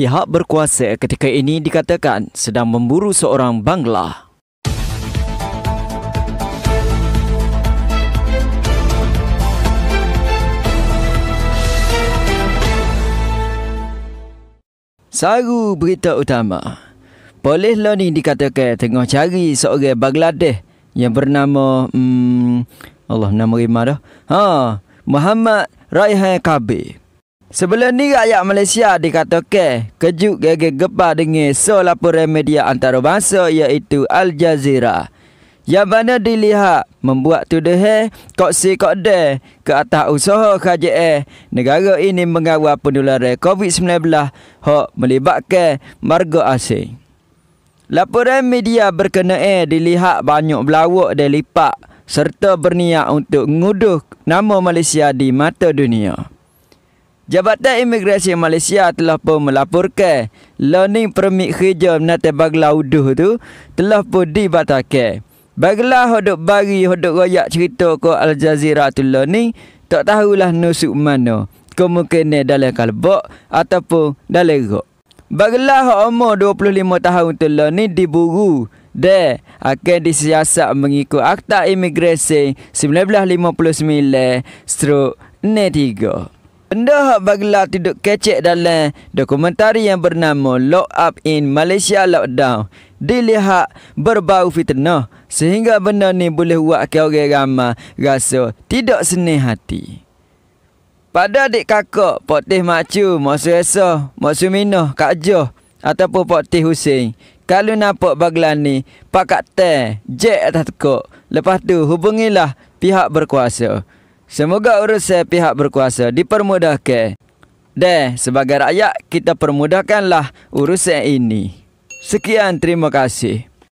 Pihak berkuasa ketika ini dikatakan sedang memburu seorang bangla. Saru berita utama. Polis lah ni dikatakan tengah cari seorang Bangladesh yang bernama hmm, Allah nama rimah dah. Ha, Muhammad Raihan Kabe. Sebelum ni rakyat Malaysia dikatakan kejut gegeg gepar dengan so laporan media antarabangsa iaitu Al Jazeera. Yang mana dilihat membuat tuduhan eh, kok si kok de ke atas usaha KJE eh, negara ini mengawal penularan COVID-19 hok melibatkan marga asing. Laporan media berkenaan eh, dilihat banyak belawak dan lipat serta berniat untuk nguduh nama Malaysia di mata dunia. Jabatan Imigresi Malaysia telah pun melaporkan learning permit kerja menata bagla uduh tu telah pun dibatalkan. Bagla hodok bari hodok royak cerita ke Al Jazeera tu learning tak tahulah nusuk mana. Kemungkinan dalam kalbok ataupun dalam rok. Bagla umur 25 tahun tu learning diburu de akan disiasat mengikut Akta Imigresi 1959 stroke 3. Endah bagilah tidak kecek dalam dokumentari yang bernama Lock Up in Malaysia Lockdown dilihat berbau fitnah sehingga benda ni boleh buat ke orang ramah rasa tidak seni hati. Pada adik kakak, Pak Tih Macu, Maksu Esa, Maksu Minah, Kak Joh ataupun Pak Tih Hussein, kalau nampak bagilah ni, Pak Kak Teh, Jek atas tekuk, lepas tu hubungilah pihak berkuasa. Semoga urus saya pihak berkuasa dipermudahkan. Deh, sebagai rakyat kita permudahkanlah urus saya ini. Sekian terima kasih.